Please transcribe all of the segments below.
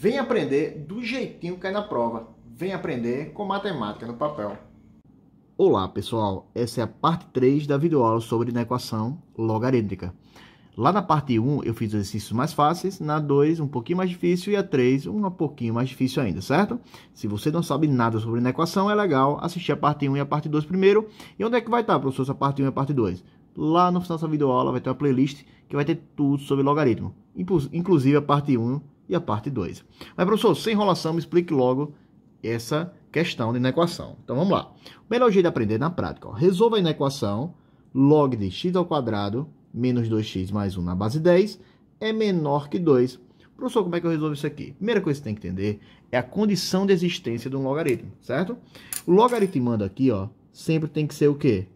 Vem aprender do jeitinho que é na prova. Vem aprender com matemática no papel. Olá, pessoal. Essa é a parte 3 da videoaula sobre inequação equação logarítmica. Lá na parte 1 eu fiz exercícios mais fáceis, na 2 um pouquinho mais difícil e a 3 um pouquinho mais difícil ainda, certo? Se você não sabe nada sobre inequação, equação, é legal assistir a parte 1 e a parte 2 primeiro. E onde é que vai estar, professor, essa parte 1 e a parte 2? Lá no final dessa videoaula vai ter uma playlist que vai ter tudo sobre logaritmo, inclusive a parte 1 e a parte 2. Mas, professor, sem enrolação, me explique logo essa questão de inequação. Então, vamos lá. O melhor jeito de aprender na prática. Ó. Resolva a inequação log de x ao quadrado menos 2x mais 1 na base 10 é menor que 2. Professor, como é que eu resolvo isso aqui? Primeira coisa que você tem que entender é a condição de existência de um logaritmo, certo? O logaritmando aqui, ó, sempre tem que ser o quê?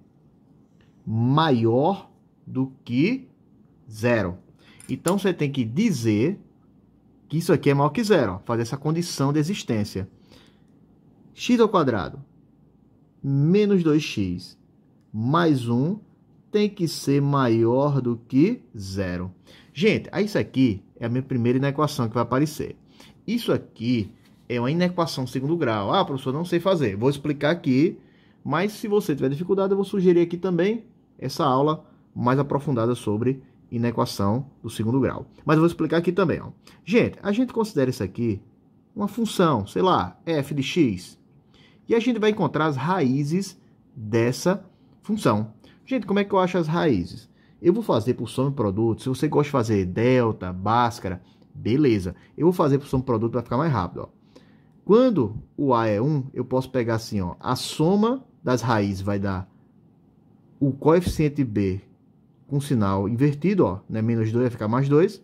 Maior do que zero. Então, você tem que dizer que isso aqui é maior que zero, fazer essa condição de existência. x ao quadrado menos 2x mais 1 tem que ser maior do que zero. Gente, ah, isso aqui é a minha primeira inequação que vai aparecer. Isso aqui é uma inequação segundo grau. Ah, professor, não sei fazer. Vou explicar aqui, mas se você tiver dificuldade, eu vou sugerir aqui também essa aula mais aprofundada sobre e na equação do segundo grau. Mas eu vou explicar aqui também. Ó. Gente, a gente considera isso aqui uma função, sei lá, f de x. E a gente vai encontrar as raízes dessa função. Gente, como é que eu acho as raízes? Eu vou fazer por soma de produto. Se você gosta de fazer delta, báscara, beleza. Eu vou fazer por soma de produto para ficar mais rápido. Ó. Quando o a é 1, eu posso pegar assim, ó, a soma das raízes vai dar o coeficiente b com sinal invertido, ó, né? menos 2 vai ficar mais 2.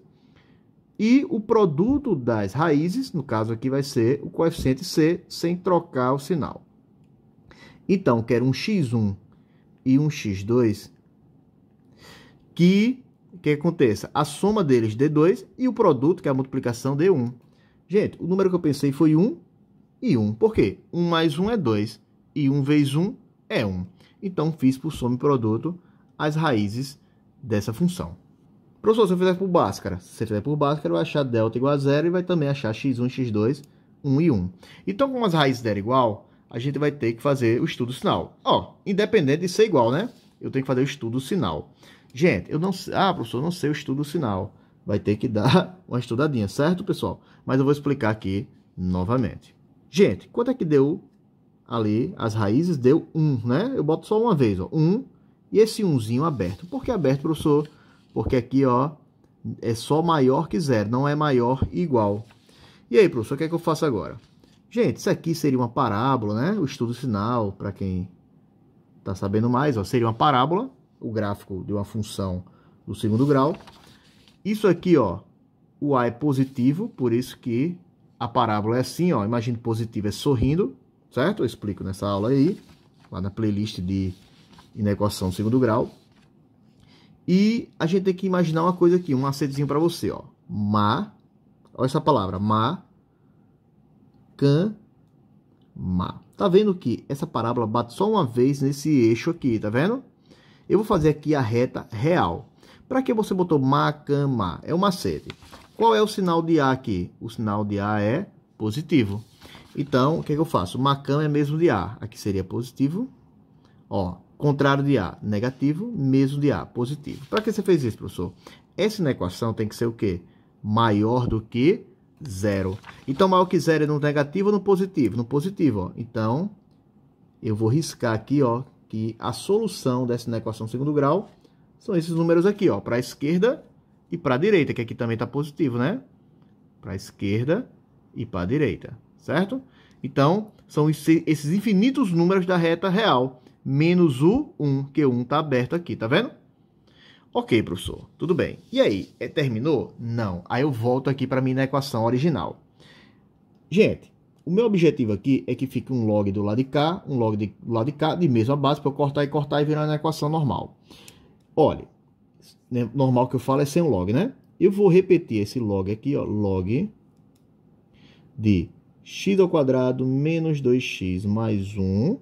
E o produto das raízes, no caso aqui, vai ser o coeficiente C sem trocar o sinal. Então, quero um x1 e um x2 que, que aconteça a soma deles d2 e o produto, que é a multiplicação d1. Gente, o número que eu pensei foi 1 e 1. Por quê? 1 mais 1 é 2 e 1 vezes 1 é 1. Então, fiz por soma e produto as raízes dessa função. Professor, se eu fizer por Bhaskara, se eu fizer por Bhaskara, vai achar delta igual a zero e vai também achar x1, x2, 1 e 1. Então, como as raízes deram igual, a gente vai ter que fazer o estudo sinal. Ó, independente de ser igual, né? Eu tenho que fazer o estudo sinal. Gente, eu não sei... Ah, professor, eu não sei o estudo sinal. Vai ter que dar uma estudadinha, certo, pessoal? Mas eu vou explicar aqui novamente. Gente, quanto é que deu ali as raízes? Deu 1, né? Eu boto só uma vez, ó. 1 e esse umzinho aberto. Por que aberto, professor? Porque aqui, ó, é só maior que zero, não é maior igual. E aí, professor, o que é que eu faço agora? Gente, isso aqui seria uma parábola, né? O estudo sinal, para quem está sabendo mais, ó, seria uma parábola, o gráfico de uma função do segundo grau. Isso aqui, ó, o A é positivo, por isso que a parábola é assim, ó. Imagine positivo é sorrindo, certo? Eu explico nessa aula aí, lá na playlist de e na equação do segundo grau. E a gente tem que imaginar uma coisa aqui, um macetezinho para você, ó. Ma, olha essa palavra, ma, can, ma. Tá vendo que essa parábola bate só uma vez nesse eixo aqui, tá vendo? Eu vou fazer aqui a reta real. Para que você botou ma, can, ma? É uma macete. Qual é o sinal de A aqui? O sinal de A é positivo. Então, o que, é que eu faço? Macan é mesmo de A. Aqui seria positivo. Ó, Contrário de A, negativo, mesmo de A, positivo. Para que você fez isso, professor? Essa na equação tem que ser o quê? Maior do que zero. Então, maior que zero é no negativo ou no positivo? No positivo, ó. Então, eu vou riscar aqui, ó, que a solução dessa equação segundo grau são esses números aqui, ó, para a esquerda e para a direita, que aqui também está positivo, né? Para a esquerda e para a direita, certo? Então, são esses infinitos números da reta real menos o 1, que o 1 está aberto aqui, tá vendo? Ok, professor, tudo bem. E aí, é, terminou? Não. Aí eu volto aqui para a minha equação original. Gente, o meu objetivo aqui é que fique um log do lado de cá, um log de, do lado de cá, de mesma base, para eu cortar e cortar e virar uma equação normal. Olha, né, normal que eu falo é sem log, né? Eu vou repetir esse log aqui, ó, log de x ao quadrado menos 2x mais 1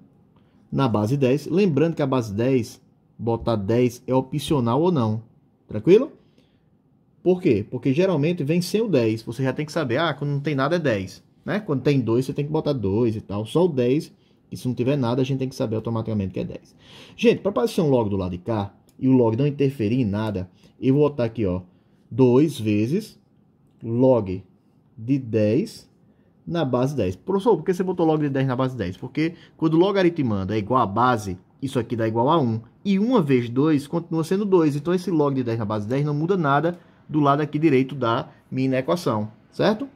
na base 10. Lembrando que a base 10, botar 10 é opcional ou não. Tranquilo? Por quê? Porque geralmente vem sem o 10. Você já tem que saber, ah, quando não tem nada é 10. Né? Quando tem 2, você tem que botar 2 e tal. Só o 10, e se não tiver nada, a gente tem que saber automaticamente que é 10. Gente, para aparecer um log do lado de cá, e o log não interferir em nada, eu vou botar aqui, ó, 2 vezes log de 10 na base 10. Professor, por que você botou log de 10 na base 10? Porque quando o logaritmando é igual a base, isso aqui dá igual a 1. E 1 vezes 2 continua sendo 2. Então, esse log de 10 na base 10 não muda nada do lado aqui direito da minha equação, certo?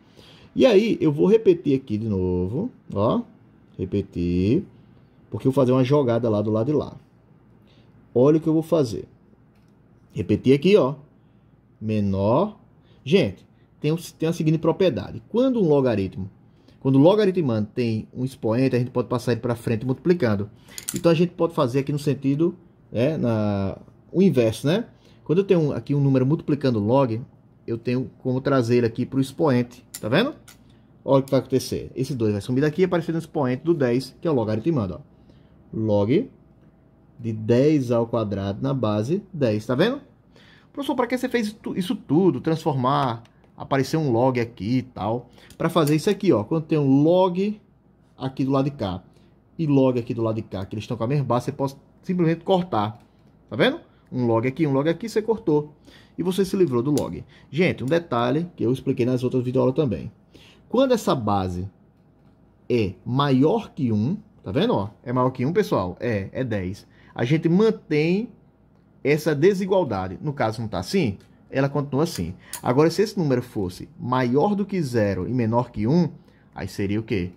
E aí, eu vou repetir aqui de novo, ó. Repetir, porque eu vou fazer uma jogada lá do lado de lá. Olha o que eu vou fazer. Repetir aqui, ó. Menor. Gente, tem, tem a seguinte propriedade. Quando um logaritmo quando o logaritmando tem um expoente, a gente pode passar ele para frente multiplicando. Então a gente pode fazer aqui no sentido, é, na, o inverso, né? Quando eu tenho aqui um número multiplicando log, eu tenho como trazer ele aqui para o expoente, tá vendo? Olha o que vai acontecer. Esse 2 vai sumir daqui e aparecer no expoente do 10, que é o logaritmando, ó. Log de 10 ao quadrado na base 10, tá vendo? Professor, para que você fez isso tudo? Transformar, aparecer um log aqui e tal. Para fazer isso aqui, ó, quando tem um log aqui do lado de cá e log aqui do lado de cá, que eles estão com a mesma base, você pode simplesmente cortar. Tá vendo? Um log aqui, um log aqui, você cortou. E você se livrou do log. Gente, um detalhe que eu expliquei nas outras videoaulas também. Quando essa base é maior que 1, tá vendo? Ó, é maior que 1, pessoal? É, é 10. A gente mantém essa desigualdade. No caso, não tá assim? ela continua assim. Agora, se esse número fosse maior do que zero e menor que 1, aí seria o quê?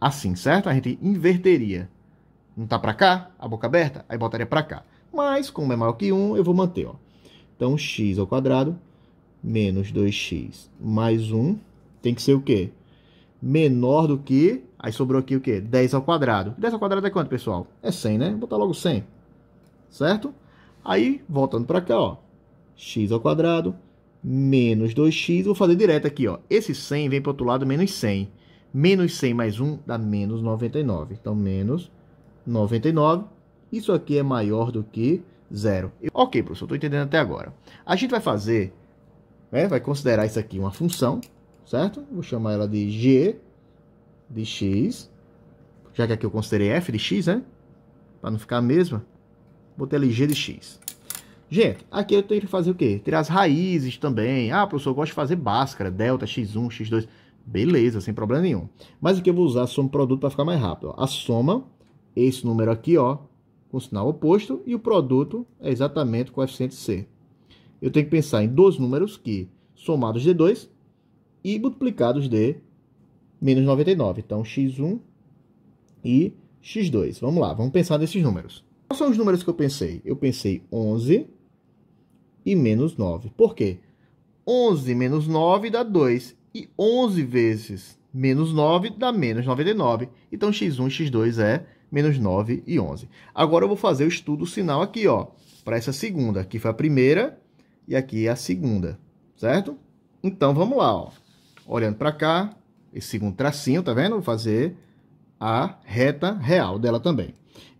Assim, certo? A gente inverteria. Não está para cá, a boca aberta, aí botaria para cá. Mas, como é maior que 1, eu vou manter. Ó. Então, x ao quadrado menos 2x mais 1 tem que ser o quê? Menor do que... Aí sobrou aqui o quê? 10 ao quadrado. 10 ao quadrado é quanto, pessoal? É 100, né? Vou botar logo 100. Certo? Aí, voltando para cá, ó x ao quadrado menos 2x. Vou fazer direto aqui, ó. Esse 100 vem para o outro lado, menos 100. Menos 100 mais 1 dá menos 99. Então, menos 99. Isso aqui é maior do que zero. Ok, professor, estou entendendo até agora. A gente vai fazer, né, vai considerar isso aqui uma função, certo? Vou chamar ela de g de x, já que aqui eu considerei f de x, né? Para não ficar a mesma, ter ali g de x. Gente, aqui eu tenho que fazer o quê? Tirar as raízes também. Ah, professor, eu gosto de fazer báscara, delta, x1, x2. Beleza, sem problema nenhum. Mas aqui eu vou usar a soma produto para ficar mais rápido. Ó. A soma, esse número aqui, ó, com sinal oposto, e o produto é exatamente o coeficiente C. Eu tenho que pensar em dois números que, somados de 2 e multiplicados de menos 99. Então, x1 e x2. Vamos lá, vamos pensar nesses números. Quais são os números que eu pensei? Eu pensei 11 e menos 9. Por quê? 11 menos 9 dá 2. E 11 vezes menos 9 dá menos 99. Então, x1 e x2 é menos 9 e 11. Agora, eu vou fazer o estudo sinal aqui, ó, para essa segunda. Aqui foi a primeira e aqui é a segunda, certo? Então, vamos lá, ó. Olhando para cá, esse segundo tracinho, tá vendo? Vou fazer a reta real dela também.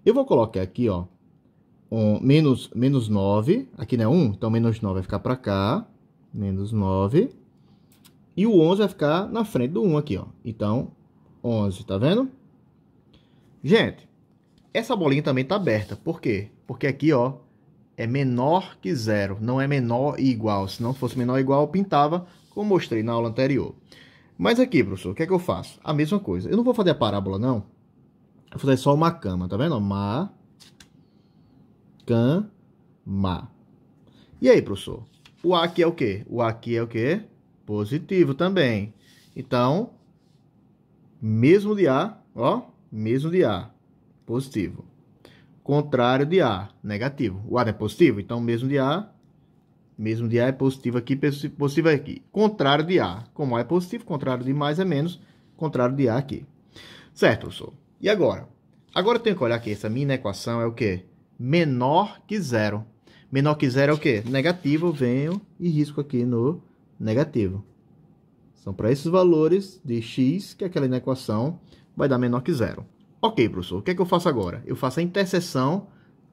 Eu vou colocar aqui, ó, um, menos, menos 9, aqui não é 1, então menos 9 vai ficar para cá, menos 9, e o 11 vai ficar na frente do 1 aqui, ó. Então, 11, tá vendo? Gente, essa bolinha também tá aberta, por quê? Porque aqui, ó, é menor que zero, não é menor e igual. Se não fosse menor e igual, eu pintava, como mostrei na aula anterior. Mas aqui, professor, o que é que eu faço? A mesma coisa. Eu não vou fazer a parábola, não. Vou fazer é só uma cama, tá vendo? Ma, can, ma. E aí, professor? O a aqui é o quê? O a aqui é o quê? Positivo também. Então, mesmo de A, ó, mesmo de A, positivo. Contrário de A, negativo. O A não é positivo, então mesmo de A, mesmo de A é positivo aqui, positivo aqui. Contrário de A, como A é positivo, contrário de mais é menos, contrário de A aqui. Certo, professor? E agora? Agora eu tenho que olhar que essa minha equação é o quê? Menor que zero. Menor que zero é o quê? Negativo, eu venho e risco aqui no negativo. São para esses valores de x que aquela inequação vai dar menor que zero. Ok, professor, o que é que eu faço agora? Eu faço a interseção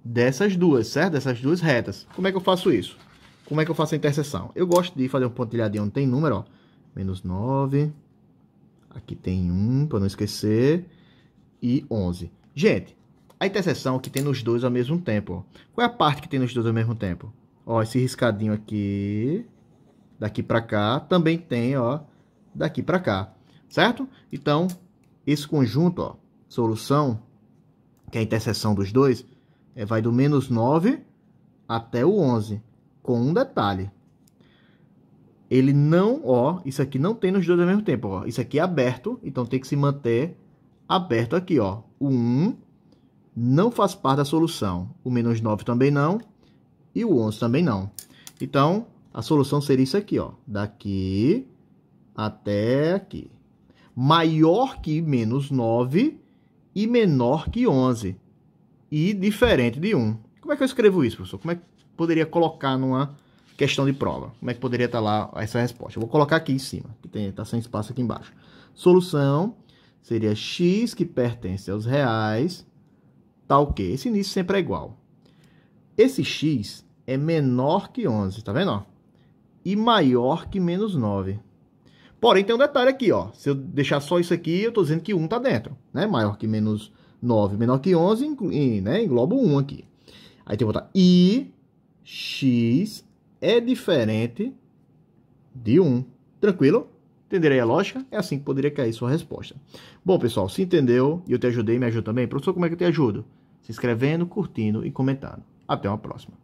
dessas duas, certo? Dessas duas retas. Como é que eu faço isso? Como é que eu faço a interseção? Eu gosto de fazer um pontilhadinho onde tem número, ó. Menos 9. Aqui tem 1, para não esquecer e 11. Gente, a interseção que tem nos dois ao mesmo tempo. Ó. Qual é a parte que tem nos dois ao mesmo tempo? Ó, esse riscadinho aqui, daqui para cá, também tem, ó, daqui para cá, certo? Então, esse conjunto, ó, solução, que é a interseção dos dois, é, vai do menos 9 até o 11, com um detalhe. Ele não, ó, isso aqui não tem nos dois ao mesmo tempo, ó. Isso aqui é aberto, então tem que se manter aberto aqui, ó. O 1 não faz parte da solução. O menos 9 também não. E o 11 também não. Então, a solução seria isso aqui, ó. Daqui até aqui. Maior que menos 9 e menor que 11. E diferente de 1. Como é que eu escrevo isso, professor? Como é que poderia colocar numa questão de prova? Como é que poderia estar lá essa resposta? Eu vou colocar aqui em cima, que está sem espaço aqui embaixo. Solução seria x que pertence aos reais, tal que. Esse início sempre é igual. Esse x é menor que 11, tá vendo? E maior que menos 9. Porém, tem um detalhe aqui, ó. Se eu deixar só isso aqui, eu estou dizendo que 1 está dentro, né? Maior que menos 9, menor que 11, inclui, né? engloba 1 aqui. Aí tem que botar i, x é diferente de 1. Tranquilo? aí a lógica? É assim que poderia cair sua resposta. Bom, pessoal, se entendeu e eu te ajudei, me ajuda também. Professor, como é que eu te ajudo? Se inscrevendo, curtindo e comentando. Até uma próxima.